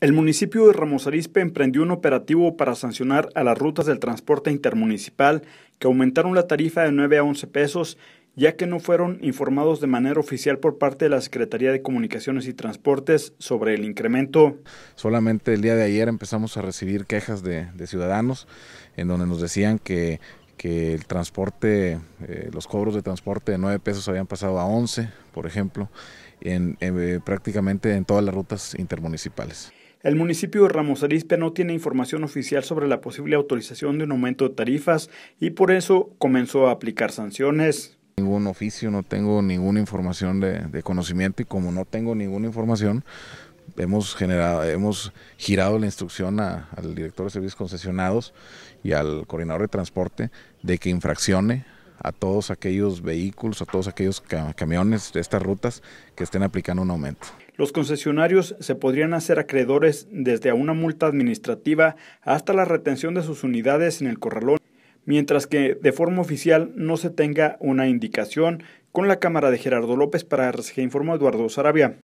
El municipio de Ramos Arizpe emprendió un operativo para sancionar a las rutas del transporte intermunicipal que aumentaron la tarifa de 9 a 11 pesos, ya que no fueron informados de manera oficial por parte de la Secretaría de Comunicaciones y Transportes sobre el incremento. Solamente el día de ayer empezamos a recibir quejas de, ciudadanos en donde nos decían que el transporte, eh, los cobros de transporte de 9 pesos habían pasado a 11, por ejemplo, en, eh, prácticamente en todas las rutas intermunicipales. El municipio de Ramos Arizpe no tiene información oficial sobre la posible autorización de un aumento de tarifas y por eso comenzó a aplicar sanciones. Ningún oficio, no tengo ninguna información de, conocimiento y como no tengo ninguna información, hemos generado, hemos girado la instrucción al director de servicios concesionados y al coordinador de transporte de que infraccione a todos aquellos vehículos, a todos aquellos camiones de estas rutas que estén aplicando un aumento. Los concesionarios se podrían hacer acreedores desde a una multa administrativa hasta la retención de sus unidades en el corralón, mientras que de forma oficial no se tenga una indicación con la Cámara de Gerardo López para RCG informó Eduardo Sarabia.